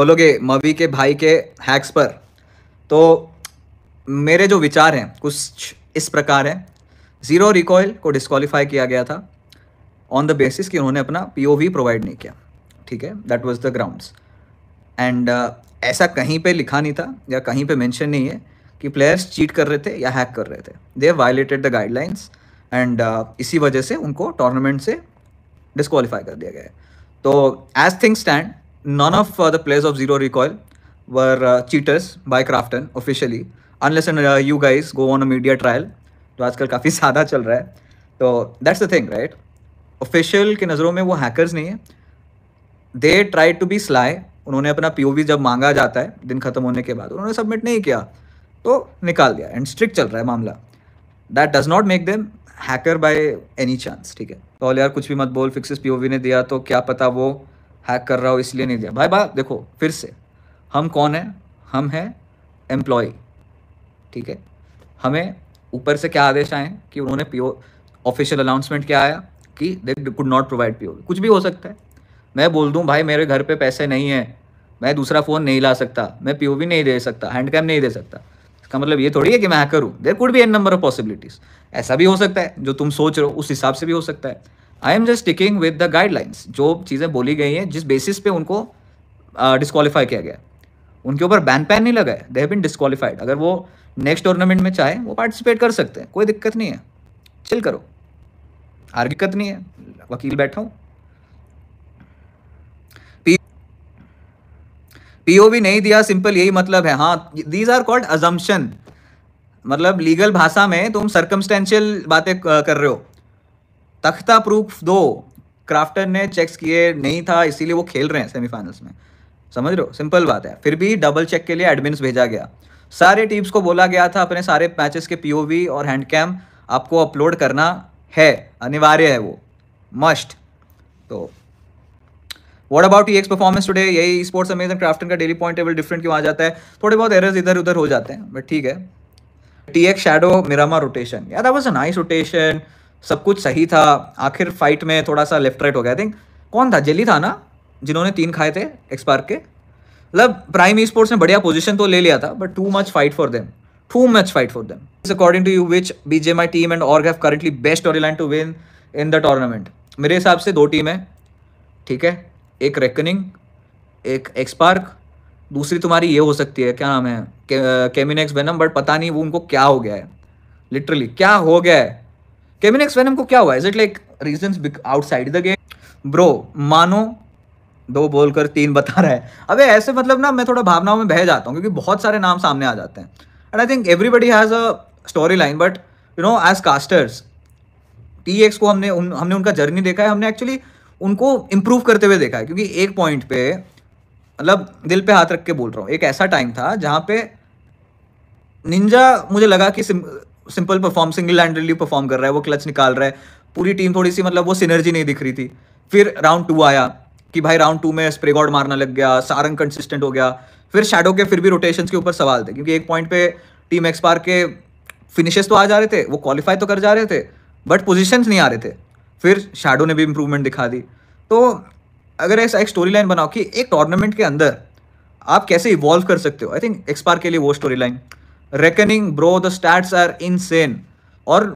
बोलोगे मवी के भाई के हैक्स पर तो मेरे जो विचार हैं कुछ इस प्रकार हैं ज़ीरो रिकॉयल को डिस्कालीफाई किया गया था ऑन द बेसिस कि उन्होंने अपना पीओवी प्रोवाइड नहीं किया ठीक है that was the grounds and ऐसा कहीं पे लिखा नहीं था या कहीं पे मेंशन नहीं है कि प्लेयर्स चीट कर रहे थे या हैक कर रहे थे they violated the guidelines and इसी वजह से उनको टूर्नामेंट से डिस्कालीफाई कर दिया गया है तो as thing stand none of uh, the players of Zero Recoil were uh, cheaters by Crafton officially unless and uh, you guys go on a media trial जो आजकल काफ़ी सादा चल रहा है तो that's the thing right official की नज़रों में वो हैकर्स नहीं है they try to be sly उन्होंने अपना पीओवी जब मांगा जाता है दिन खत्म होने के बाद उन्होंने सबमिट नहीं किया तो निकाल दिया एंड स्ट्रिक्ट चल रहा है मामला that does not make them hacker by any chance ठीक है तो यार कुछ भी मत बोल फिक्सिस पीओवी ने दिया तो क्या पता वो हैक कर रहा हो इसलिए नहीं दिया भाई बात देखो फिर से हम कौन है हम हैं एम्प्लॉय ठीक है हमें ऊपर से क्या आदेश आए कि उन्होंने पीओ ऑफिशियल अनाउंसमेंट क्या आया कि they could not provide PO कुछ भी हो सकता है मैं बोल दूँ भाई मेरे घर पे पैसे नहीं है मैं दूसरा फ़ोन नहीं ला सकता मैं पी नहीं दे सकता हैंड कैम नहीं दे सकता इसका मतलब ये थोड़ी है कि मैं हैकर हूँ there could be an number of possibilities ऐसा भी हो सकता है जो तुम सोच रहे हो उस हिसाब से भी हो सकता है I am just sticking with the guidelines जो चीज़ें बोली गई हैं जिस बेसिस पे उनको uh, किया गया उनके ऊपर बैन पैन नहीं लगा है दे हैव बिन डिस्कवालीफाइड अगर वो नेक्स्ट टूर्नामेंट में चाहे वो पार्टिसिपेट कर सकते हैं कोई दिक्कत नहीं है चिल करो आर दिक्कत नहीं है वकील बैठा हूँ पीओवी नहीं दिया सिंपल यही मतलब है हाँ दीज आर कॉल्ड अजम्पन मतलब लीगल भाषा में तुम सर्कमस्टेंशियल बातें कर रहे हो तख्ता प्रूफ दो क्राफ्टन ने चेक्स किए नहीं था इसीलिए वो खेल रहे हैं सेमीफाइनल्स में समझ रहे हो सिंपल बात है फिर भी डबल चेक के लिए एडमिन्स भेजा गया सारे टीम्स को बोला गया था अपने सारे मैचेस के पीओवी और हैंड कैम आपको अपलोड करना है अनिवार्य है वो मस्ट तो what about E X performance today यही स्पोर्ट्स अमेजन क्राफ्टन का डेली पॉइंट टेबल डिफरेंट क्यों आ जाता है थोड़े बहुत एरर्स इधर उधर हो जाते हैं बट ठीक है T X shadow Miramar rotation याद that was a nice rotation सब कुछ सही था आखिर फाइट में थोड़ा सा लेफ्ट राइट हो गया आई थिंक कौन था जेली था ना जिन्होंने तीन खाए थे एक्सपार्क के मतलब प्राइम ई स्पोर्ट्स ने बढ़िया पोजीशन तो ले लिया था but too much fight for them too much too much fight for them. According to you, my team and org have have best best line to win in the tournament? मेरे हिसाब से दो team है ठीक है एक reckoning एक एक्सपार्क दूसरी तुम्हारी ये हो सकती है क्या नाम है के, केमिनेक्स बेनम बट पता नहीं वो उनको क्या हो गया है लिटरली क्या हो गया है केविन एक्स वेनम को क्या हुआ is it like reason outside the game bro मानो दो बोलकर तीन बता रहा है अबे ऐसे मतलब ना मैं थोड़ा भावनाओं में बह जाता हूँ क्योंकि बहुत सारे नाम सामने आ जाते हैं and I think everybody has a story line but you know as casters T X को हमने उन, हमने उनका जर्नी देखा है हमने एक्चुअली उनको इम्प्रूव करते हुए देखा है क्योंकि एक पॉइंट पे मतलब दिल पे हाथ रख के बोल रहा हूँ एक ऐसा टाइम था जहाँ पे निंजा मुझे लगा कि simple perform single handedly perform कर रहा है वो क्लच निकाल रहा है पूरी टीम थोड़ी सी मतलब वो सिनर्जी नहीं दिख रही थी फिर राउंड टू आया कि भाई राउंड टू में स्प्रे गॉड मारना लग गया सारंग कंसिस्टेंट हो गया फिर शेडो के फिर भी रोटेशन के ऊपर सवाल थे क्योंकि एक पॉइंट पे टीम एक्सपार के फिनिशेस तो आ जा रहे थे वो क्वालिफाई तो कर जा रहे थे बट पोजिशंस नहीं आ रहे थे फिर शेडो ने भी इंप्रूवमेंट दिखा दी तो अगर ऐसा एक स्टोरी लाइन बनाओ कि एक टूर्नामेंट के अंदर आप कैसे इवॉल्व कर सकते हो आई थिंक एक्सपार के लिए वो story line reckoning bro the stats are insane or